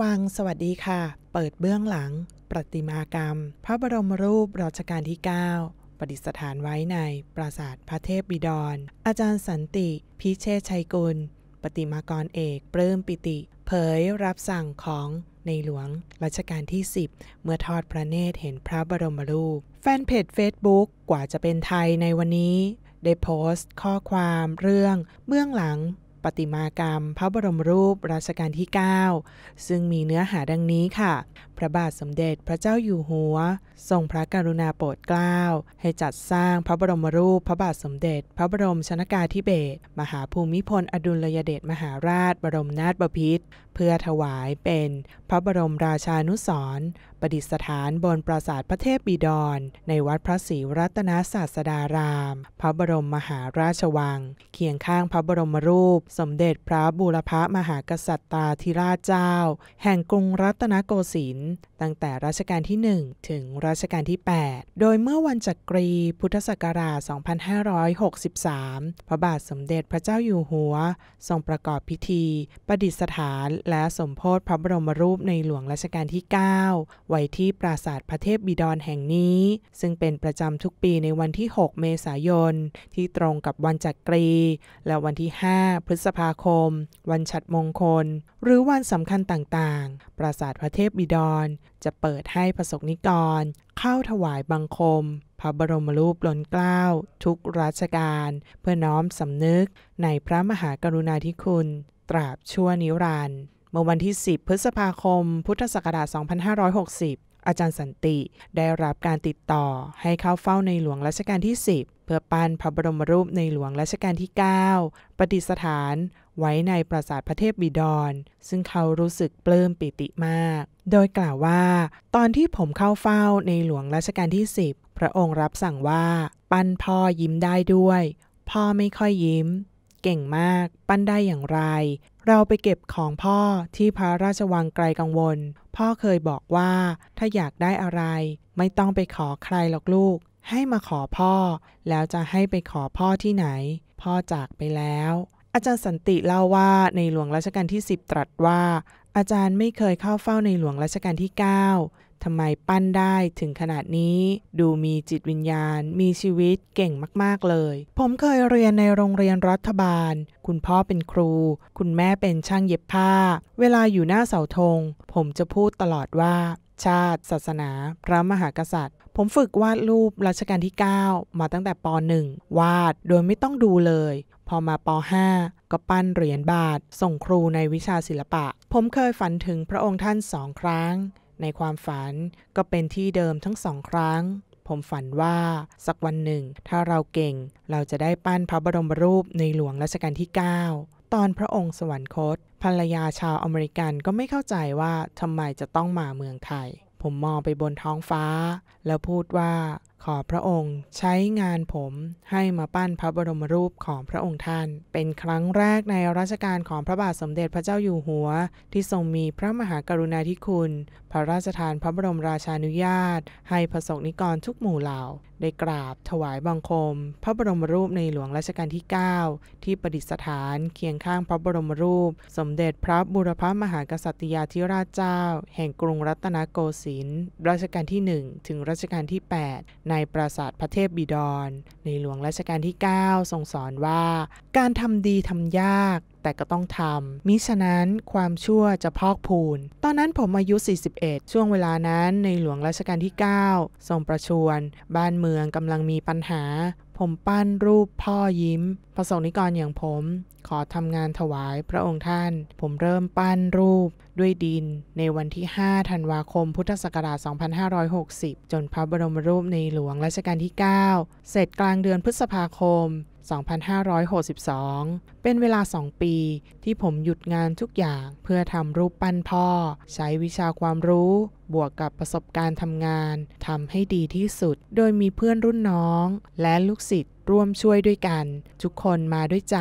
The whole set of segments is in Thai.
วังสวัสดีค่ะ เปิดเบื้องหลัง ประติมากรรม พระบรมรูปรัชกาลที่ 9 ประดิษฐานไว้ในปราสาทพระเทพบิดร อาจารย์สันติ พิเชษชัยกุล ประติมากรเอกเปลื้มปิติ เผยรับสั่งของในหลวงรัชกาลที่ 10 เมื่อทอดพระเนตรเห็นพระบรมรูป แฟนเพจ Facebook กว่าจะเป็นไทยในวันนี้ ได้โพสต์ข้อความเรื่องเบื้องหลังปฏิมากรรม พระบรมรูปรัชกาลที่9ซึ่งมีเนื้อหาดังนี้ค่ะ พระบาทสมเด็จพระเจ้าอยู่หัว ทรงพระกรุณาโปรดเกล้าให้จัดสร้างพระบรมรูป พระบาทสมเด็จ พระบรมชนากาธิเบศรมหาภูมิพลอดุลยเดชมหาราชบรมนาถบพิตรเพื่อถวายเป็น พระบรมราชานุสรณ์ประดิษฐานบนปราสาทพระเทพบิดร ในวัดพระศรีรัตนศาสดาราม พระบรมมหาราชวังเคียงข้างพระบรมรูปสมเด็จพระบูรพมหากษัตริย์ตาธิราชเจ้า แห่งกรุงรัตนโกสินทร์ตั้งแต่รัชกาลที่ 1 ถึงรัชกาลที่ 8 โดยเมื่อวันจักรีพุทธศักราช 2563 พระบาทสมเด็จพระเจ้าอยู่หัว ทรงประกอบพิธี ประดิษฐานและสมโพธิพระบรมรูปในหลวงรัชกาลที่ 9 ไว้ที่ปราสาทพระเทพบิดรแห่งนี้ ซึ่งเป็นประจำทุกปีในวันที่ 6 เมษายนที่ตรงกับวันจักรี และวันที่5พฤษภาคม วันฉัตรมงคล หรือวันสำคัญต่างๆ ปราสาทพระเทพบิดรจะเปิดให้ประสบนิกร เข้าถวายบังคม พระบรมรูปล้นเกล้าทุกราชการ เพื่อน้อมสำนึกในพระมหากรุณาธิคุณ ตราบชั่วนิรันดร์เมื่อวันที่ 10 พฤษภาคม พุทธศักราช 2560 อาจารย์สันติได้รับการติดต่อให้เข้าเฝ้าในหลวงรัชกาลที่10เพื่อปั้นพระบรมรูปในหลวงรัชกาลที่ 9 ประดิษฐานไว้ในปราสาทพระเทพบิดร ซึ่งเขารู้สึกปลื้มปิติมาก โดยกล่าวว่า ตอนที่ผมเข้าเฝ้าในหลวงรัชกาลที่ 10 พระองค์รับสั่งว่า ปั้นพ่อยิ้มได้ด้วย พ่อไม่ค่อยยิ้ม เก่งมาก ปั้นได้อย่างไร เราไปเก็บของพ่อที่พระราชวังไกลกังวล พ่อเคยบอกว่า ถ้าอยากได้อะไร ไม่ต้องไปขอใครหรอกลูกให้มาขอพ่อ แล้วจะให้ไปขอพ่อที่ไหน พ่อจากไปแล้ว อาจารย์สันติเล่าว่าในหลวงรัชกาลที่ 10 ตรัสว่า อาจารย์ไม่เคยเข้าเฝ้าในหลวงรัชกาลที่ 9ทำไมปั้นได้ถึงขนาดนี้ ดูมีจิตวิญญาณ มีชีวิตเก่งมาก ๆ เลย ผมเคยเรียนในโรงเรียนรัฐบาล คุณพ่อเป็นครู คุณแม่เป็นช่างเย็บผ้า เวลาอยู่หน้าเสาธงผมจะพูดตลอดว่าชาติศาสนา พระมหากษัตริย์ ผมฝึกวาดรูปรัชกาลที่ 9 มาตั้งแต่ป .1 วาดโดยไม่ต้องดูเลย พอมาป .5 ก็ปั้นเหรียญบาทส่งครูในวิชาศิลปะ ผมเคยฝันถึงพระองค์ท่านสองครั้ง ในความฝันก็เป็นที่เดิมทั้งสองครั้ง ผมฝันว่าสักวันหนึ่ง ถ้าเราเก่งเราจะได้ปั้นพระบรมรูปในหลวงรัชกาลที่ 9 ตอนพระองค์สวรรคตภรรยาชาวอเมริกันก็ไม่เข้าใจว่าทำไมจะต้องมาเมืองไทย ผมมองไปบนท้องฟ้า แล้วพูดว่าขอพระองค์ ใช้งานผมให้มาปั้นพระบรมรูปของพระองค์ท่าน เป็นครั้งแรกในรัชกาลของพระบาทสมเด็จพระเจ้าอยู่หัว ที่ทรงมีพระมหากรุณาธิคุณ พระราชทานพระบรมราชานุญาต ให้พระสงฆ์นิกรทุกหมู่เหล่า ได้กราบถวายบังคม พระบรมรูปในหลวงรัชกาลที่ 9 ที่ประดิษฐานเคียงข้างพระบรมรูป สมเด็จพระบุรพมหากษัตริยาธิราชเจ้า แห่งกรุงรัตนโกสินทร์รัชกาลที่ 1 ถึงรัชกาลที่ 8ในปราสาทพระเทพบิดร ในหลวงรัชกาลที่9ทรงสอนว่า การทำดีทำยาก แต่ก็ต้องทำมิฉะนั้นความชั่วจะพอกพูนตอนนั้นผมอายุ 41 ช่วงเวลานั้น ในหลวงรัชกาลที่ 9ทรงประชวรบ้านเมืองกำลังมีปัญหาผมปั้นรูปพ่อยิ้ม ประสงนิกรอย่างผม ขอทำงานถวายพระองค์ท่าน ผมเริ่มปั้นรูปด้วยดินในวันที่5ธันวาคมพุทธศักราช2560 จนพระบรมรูปในหลวงรัชกาลที่ 9 เสร็จกลางเดือนพฤษภาคม2562 เป็นเวลา 2 ปีที่ผมหยุดงานทุกอย่างเพื่อทำรูปปั้นพ่อ ใช้วิชาความรู้ บวกกับประสบการณ์ทำงานทำให้ดีที่สุด โดยมีเพื่อนรุ่นน้อง และลูกศิษย์ร่วมช่วยด้วยกัน ทุกคนมาด้วยใจ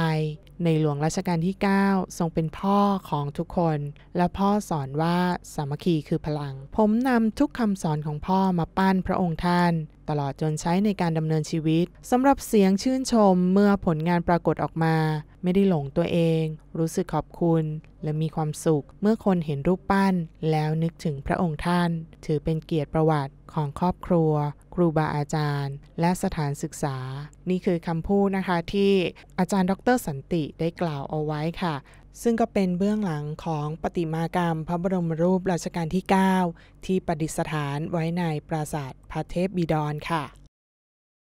ในหลวงรัชกาลที่ 9 ทรงเป็นพ่อของทุกคน และพ่อสอนว่าสามัคคีคือพลัง ผมนำทุกคำสอนของพ่อมาปั้นพระองค์ท่าน ตลอดจนใช้ในการดำเนินชีวิต สำหรับเสียงชื่นชมเมื่อผลงานปรากฏออกมา ไม่ได้หลงตัวเอง รู้สึกขอบคุณและมีความสุขเมื่อคนเห็นรูปปั้นแล้วนึกถึงพระองค์ท่าน ถือเป็นเกียรติประวัติของครอบครัว ครูบาอาจารย์ และสถานศึกษา นี่คือคำพูดนะคะที่อาจารย์ ดรสันติได้กล่าวเอาไว้ค่ะ ซึ่งก็เป็นเบื้องหลังของปฏิมากรรมพระบรมรูปราชการที่ 9 ที่ประดิษฐานไว้ในปราสาทพระเทพบิดรค่ะ